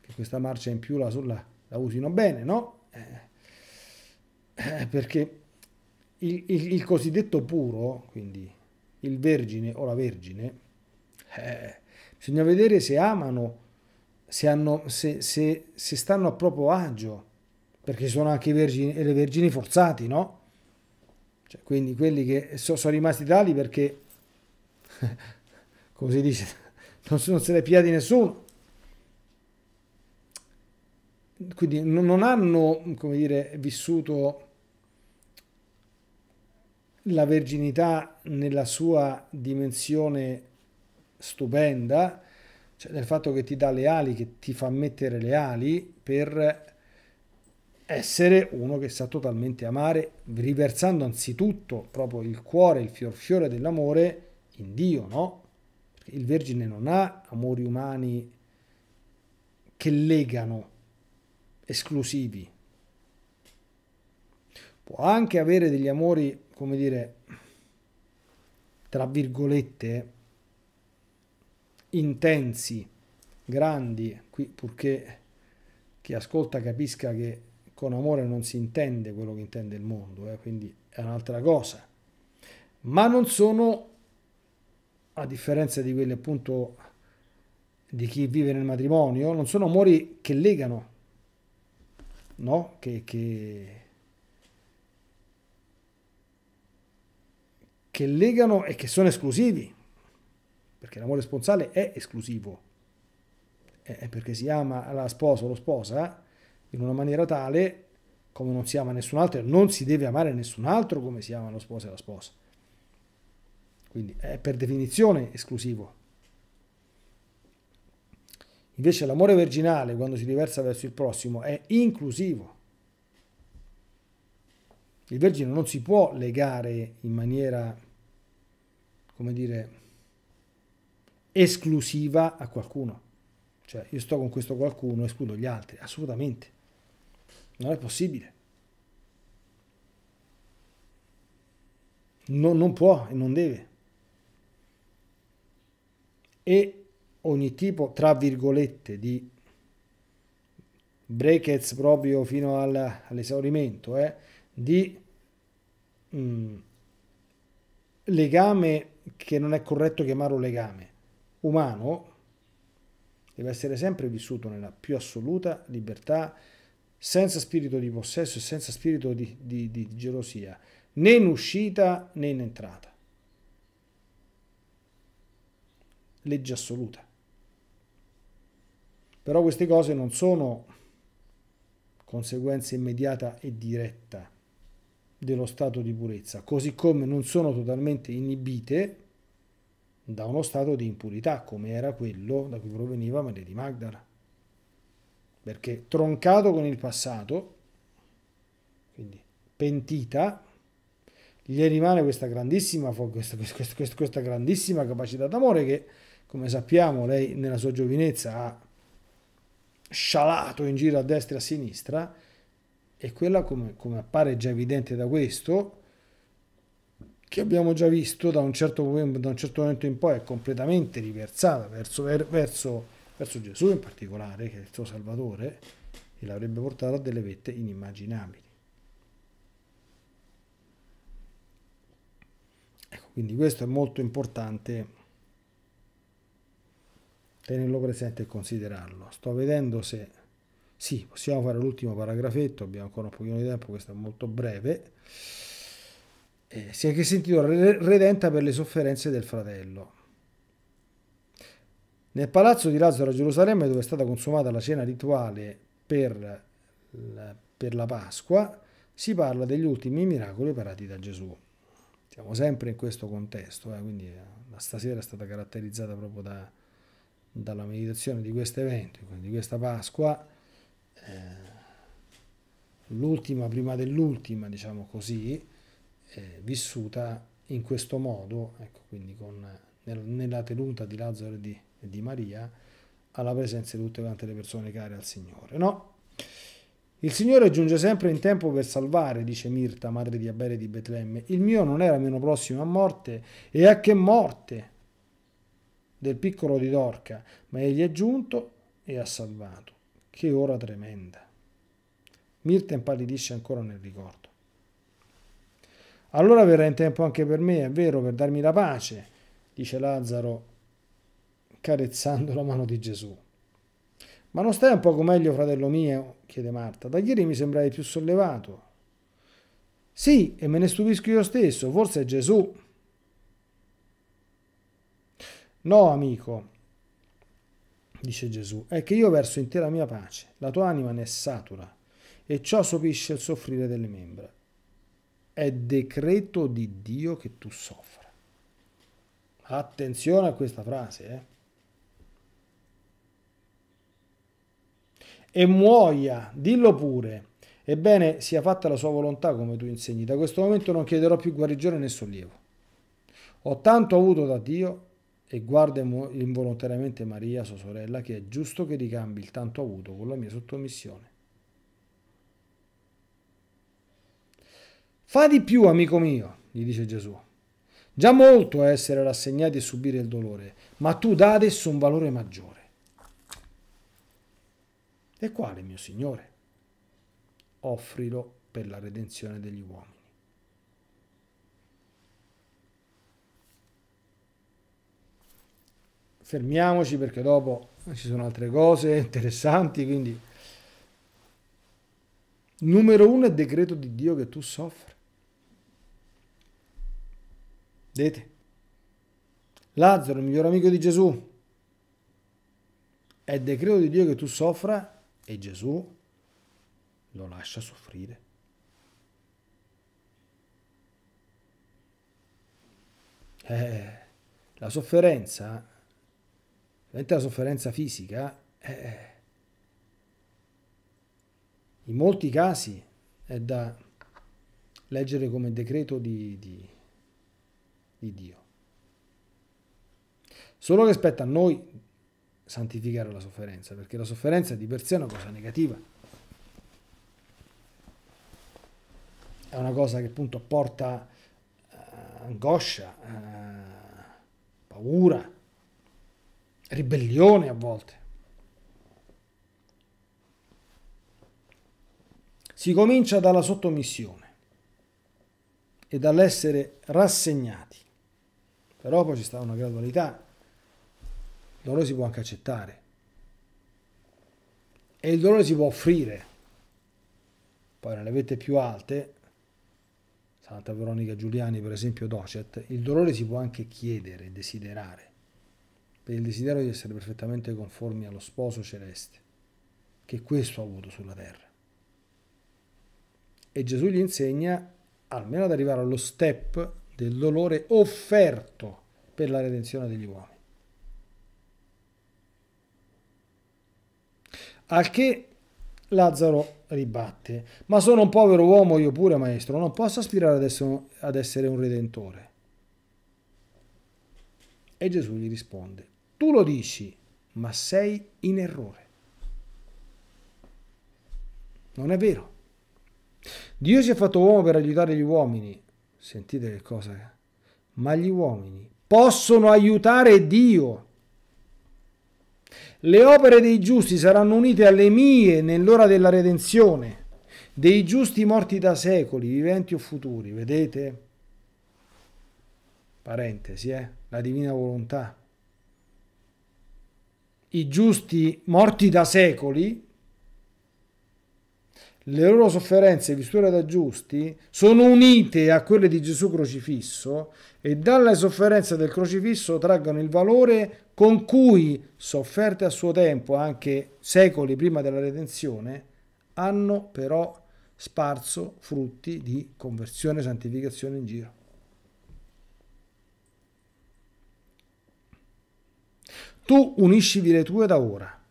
che questa marcia in più la, la, la usino bene, no? Eh, eh, perché il, il, il, cosiddetto puro, quindi il vergine o la vergine, eh, bisogna vedere se amano, se, hanno, se, se, se stanno a proprio agio, perché ci sono anche i vergini e le vergini forzati, no? Cioè, quindi quelli che so, sono rimasti tali perché, come si dice, non, non se ne pia di nessuno. Quindi non, non hanno, come dire, vissuto la verginità nella sua dimensione stupenda, cioè nel fatto che ti dà le ali, che ti fa mettere le ali per essere uno che sa totalmente amare, riversando anzitutto proprio il cuore, il fior fiore dell'amore in Dio, no? Perché il Vergine non ha amori umani che legano, esclusivi. Può anche avere degli amori, come dire, tra virgolette, intensi, grandi, qui purché chi ascolta capisca che con amore non si intende quello che intende il mondo, eh, quindi è un'altra cosa. Ma non sono, a differenza di quelli appunto di chi vive nel matrimonio, non sono amori che legano, no? Che, che, che legano e che sono esclusivi, perché l'amore sponsale è esclusivo, è perché si ama la sposa o lo sposa, in una maniera tale come non si ama nessun altro e non si deve amare nessun altro come si ama lo sposo e la sposa. Quindi è per definizione esclusivo. Invece l'amore virginale, quando si riversa verso il prossimo, è inclusivo. Il vergine non si può legare in maniera, come dire, esclusiva a qualcuno. Cioè, io sto con questo qualcuno, escludo gli altri, assolutamente. Non è possibile. No, non può e non deve. E ogni tipo, tra virgolette, di breakets proprio fino al, all'esaurimento, eh, di mh, mm, legame che non è corretto chiamarlo legame umano, deve essere sempre vissuto nella più assoluta libertà senza spirito di possesso e senza spirito di, di, di gelosia, né in uscita né in entrata. Legge assoluta. Però queste cose non sono conseguenza immediata e diretta dello stato di purezza, così come non sono totalmente inibite da uno stato di impurità, come era quello da cui proveniva Maria di Magdala perché troncato con il passato, quindi pentita, gli rimane questa grandissima, questa, questa, questa grandissima capacità d'amore che, come sappiamo, lei nella sua giovinezza ha scialato in giro a destra e a sinistra, e quella, come, come appare già evidente da questo, che abbiamo già visto da un certo, da un certo momento in poi, è completamente riversata verso, verso verso Gesù in particolare, che è il suo Salvatore, e l'avrebbe portato a delle vette inimmaginabili. Ecco, quindi questo è molto importante tenerlo presente e considerarlo. Sto vedendo se... Sì, possiamo fare l'ultimo paragrafetto, abbiamo ancora un pochino di tempo, questo è molto breve. Eh, si è anche sentito redenta per le sofferenze del fratello. Nel palazzo di Lazzaro a Gerusalemme, dove è stata consumata la cena rituale per, per la Pasqua, si parla degli ultimi miracoli operati da Gesù. Siamo sempre in questo contesto, eh, quindi eh, la stasera è stata caratterizzata proprio da, dalla meditazione di questo evento, di questa Pasqua, eh, l'ultima prima dell'ultima, diciamo così, eh, vissuta in questo modo, ecco, quindi con, nel, nella tenuta di Lazzaro e di e di Maria alla presenza di tutte quante le persone care al Signore. No, il Signore giunge sempre in tempo per salvare, dice Mirta, madre di Abele di Betlemme. Il mio non era meno prossimo a morte, e a che morte del piccolo di Dorca, ma egli è giunto e ha salvato. Che ora tremenda. Mirta impallidisce ancora nel ricordo. Allora verrà in tempo anche per me, è vero, per darmi la pace, dice Lazzaro carezzando la mano di Gesù. Ma non stai un poco meglio, fratello mio? chiede Marta. Da ieri mi sembrai più sollevato. Sì, e me ne stupisco io stesso, forse è Gesù. No, amico, dice Gesù, è che io verso in te la mia pace, la tua anima ne è satura, e ciò sopisce il soffrire delle membra. È decreto di Dio che tu soffra. Attenzione a questa frase, eh. e muoia, dillo pure. Ebbene, sia fatta la sua volontà come tu insegni. Da questo momento non chiederò più guarigione né sollievo. Ho tanto avuto da Dio e guarda involontariamente Maria, sua sorella, che è giusto che ricambi il tanto avuto con la mia sottomissione. Fa di più, amico mio, gli dice Gesù. Già molto è essere rassegnati e subire il dolore, ma tu dà adesso un valore maggiore e quale mio Signore? Offrilo per la redenzione degli uomini. Fermiamoci perché dopo ci sono altre cose interessanti, quindi numero uno è decreto di Dio che tu soffri. Vedete? Lazzaro, il miglior amico di Gesù, è decreto di Dio che tu soffra e Gesù lo lascia soffrire. Eh, la sofferenza, veramente la sofferenza fisica, eh, in molti casi è da leggere come decreto di, di, di Dio. Solo che spetta a noi santificare la sofferenza, perché la sofferenza di per sé è una cosa negativa. È una cosa che appunto porta eh, angoscia, eh, paura, ribellione a volte. Si comincia dalla sottomissione e dall'essere rassegnati, però poi ci sta una gradualità il dolore si può anche accettare. E il dolore si può offrire. Poi nelle vette più alte, Santa Veronica Giuliani per esempio docet, il dolore si può anche chiedere, desiderare, per il desiderio di essere perfettamente conformi allo sposo celeste, che questo ha avuto sulla terra. E Gesù gli insegna almeno ad arrivare allo step del dolore offerto per la redenzione degli uomini. Al che Lazzaro ribatte, ma sono un povero uomo io pure, maestro, non posso aspirare ad essere, ad essere un redentore. E Gesù gli risponde, tu lo dici, ma sei in errore. Non è vero. Dio si è fatto uomo per aiutare gli uomini. Sentite che cosa è. Ma gli uomini possono aiutare Dio le opere dei giusti saranno unite alle mie nell'ora della redenzione, dei giusti morti da secoli, viventi o futuri, vedete? Parentesi, eh? La divina volontà. I giusti morti da secoli, le loro sofferenze vissute da giusti sono unite a quelle di Gesù crocifisso e dalle sofferenze del crocifisso traggono il valore con cui, sofferte a suo tempo anche secoli prima della redenzione, hanno però sparso frutti di conversione e santificazione in giro. Tu unisci le tue da ora.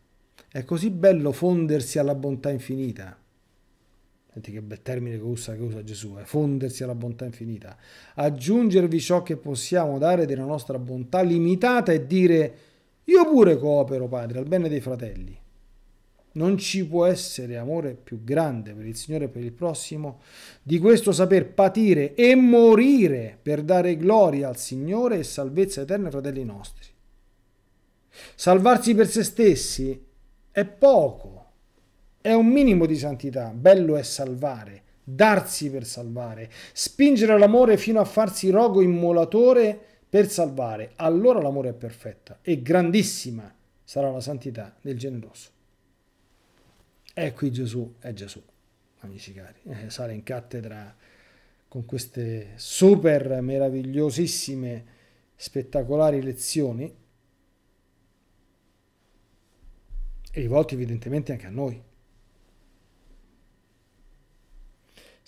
È così bello fondersi alla bontà infinita senti che bel termine che usa, che usa Gesù, è eh. fondersi alla bontà infinita, aggiungervi ciò che possiamo dare della nostra bontà limitata e dire io pure coopero, Padre, al bene dei fratelli. Non ci può essere amore più grande per il Signore e per il prossimo di questo saper patire e morire per dare gloria al Signore e salvezza eterna ai fratelli nostri. Salvarsi per se stessi è poco è un minimo di santità, bello è salvare, darsi per salvare, spingere l'amore fino a farsi rogo immolatore per salvare, allora l'amore è perfetta e grandissima sarà la santità del generoso. E qui Gesù è Gesù, amici cari, eh, sale in cattedra con queste super meravigliosissime, spettacolari lezioni rivolte evidentemente anche a noi.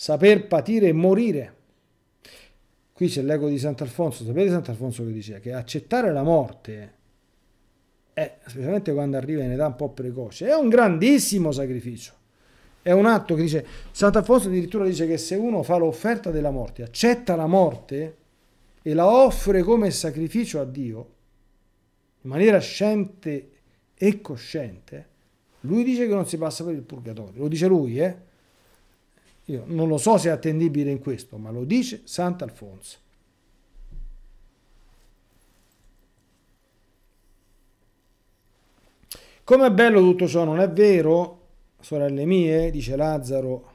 saper patire e morire. Qui c'è l'ego di Sant'Alfonso, sapete Sant'Alfonso che diceva che accettare la morte, è, specialmente quando arriva in età un po' precoce, è un grandissimo sacrificio. È un atto che dice, Sant'Alfonso addirittura dice che se uno fa l'offerta della morte, accetta la morte e la offre come sacrificio a Dio, in maniera sciente e cosciente, lui dice che non si passa per il purgatorio, lo dice lui, eh? Io non lo so se è attendibile in questo, ma lo dice Sant'Alfonso. Com'è bello tutto ciò, non è vero, sorelle mie, dice Lazzaro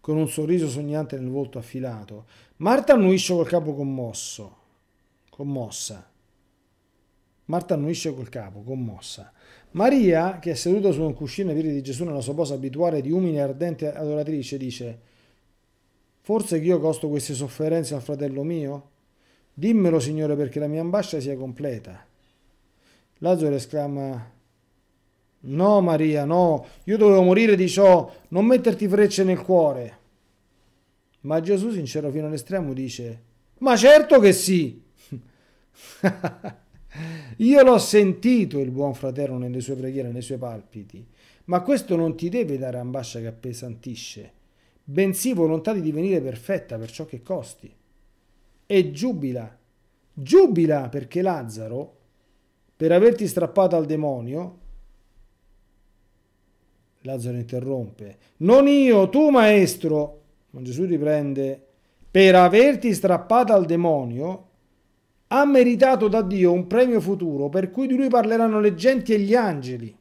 con un sorriso sognante nel volto affilato. Marta annuisce col capo commosso, commossa. Marta annuisce col capo, commossa. Maria, che è seduta su un cuscino ai piedi di Gesù nella sua posa abituale di umile e ardente adoratrice, dice Forse che io costo queste sofferenze al fratello mio? Dimmelo, Signore, perché la mia ambascia sia completa. Lazzaro esclama No, Maria, no, io dovevo morire di ciò, non metterti frecce nel cuore. Ma Gesù, sincero fino all'estremo, dice Ma certo che sì! Io l'ho sentito il buon fratello nelle sue preghiere, nei suoi palpiti, ma questo non ti deve dare ambascia che appesantisce, bensì volontà di divenire perfetta per ciò che costi. E giubila, giubila perché Lazzaro, per averti strappato al demonio, Lazzaro interrompe, non io, tu maestro, ma Gesù riprende, per averti strappato al demonio, ha meritato da Dio un premio futuro per cui di lui parleranno le genti e gli angeli.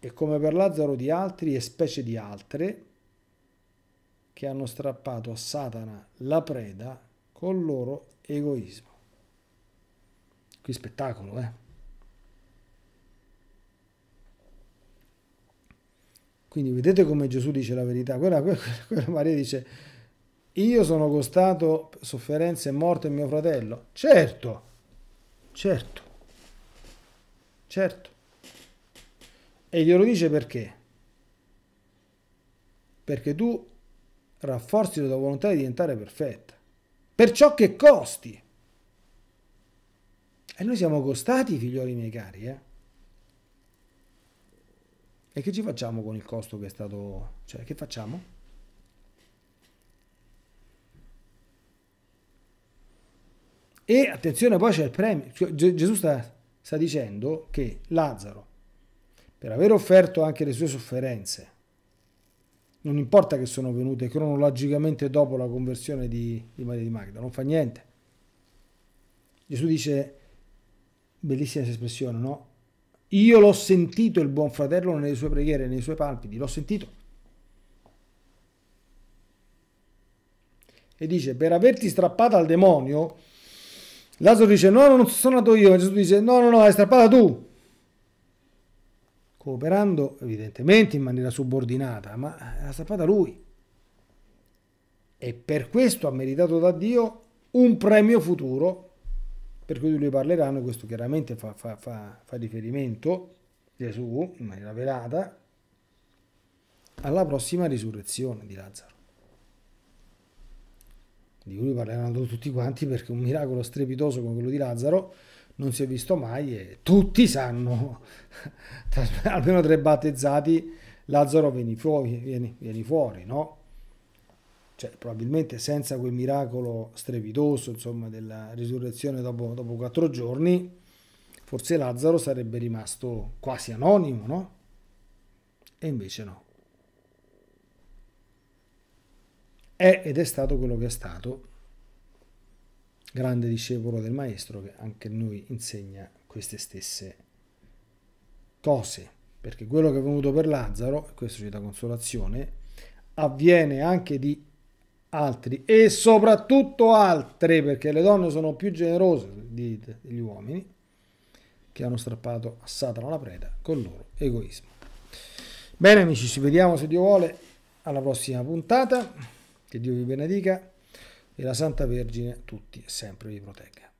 E come per Lazzaro di altri e specie di altre, che hanno strappato a Satana la preda col loro egoismo. Qui spettacolo, eh? Quindi vedete come Gesù dice la verità. Quella, quella, quella Maria dice io sono costato sofferenze e morte a mio fratello. Certo, certo, certo. E glielo dice perché? Perché tu rafforzi la tua volontà di diventare perfetta. Per ciò che costi. E noi siamo costati, figlioli miei cari, eh? E che ci facciamo con il costo che è stato... Cioè, che facciamo? E attenzione, poi c'è il premio. Cioè, Gesù sta, sta dicendo che Lazzaro, per aver offerto anche le sue sofferenze, non importa che sono venute cronologicamente dopo la conversione di, di Maria di Magda, non fa niente. Gesù dice, bellissima questa espressione, no? Io l'ho sentito il buon fratello nelle sue preghiere, nei suoi palpiti, l'ho sentito. E dice, per averti strappato al demonio, Lazzaro dice no, no, non sono nato io. Gesù dice no, no, no, hai strappata tu. Cooperando evidentemente in maniera subordinata, ma l'ha strappata lui. E per questo ha meritato da Dio un premio futuro, per cui di lui parleranno, questo chiaramente fa, fa, fa, fa riferimento, Gesù, in maniera velata, alla prossima risurrezione di Lazzaro di cui parleranno tutti quanti perché un miracolo strepitoso come quello di Lazzaro non si è visto mai e tutti sanno, almeno tre battezzati, Lazzaro vieni fuori, vieni, vieni fuori no? Cioè, probabilmente senza quel miracolo strepitoso, insomma, della risurrezione dopo, dopo quattro giorni, forse Lazzaro sarebbe rimasto quasi anonimo, no? E invece no. è ed è stato quello che è stato, grande discepolo del maestro che anche noi insegna queste stesse cose, perché quello che è venuto per Lazzaro, e questo ci dà consolazione, avviene anche di altri e soprattutto altre, perché le donne sono più generose degli uomini, che hanno strappato a Satana la preda col loro egoismo. Bene amici, ci vediamo se Dio vuole alla prossima puntata. Che Dio vi benedica e la Santa Vergine tutti sempre vi protegga.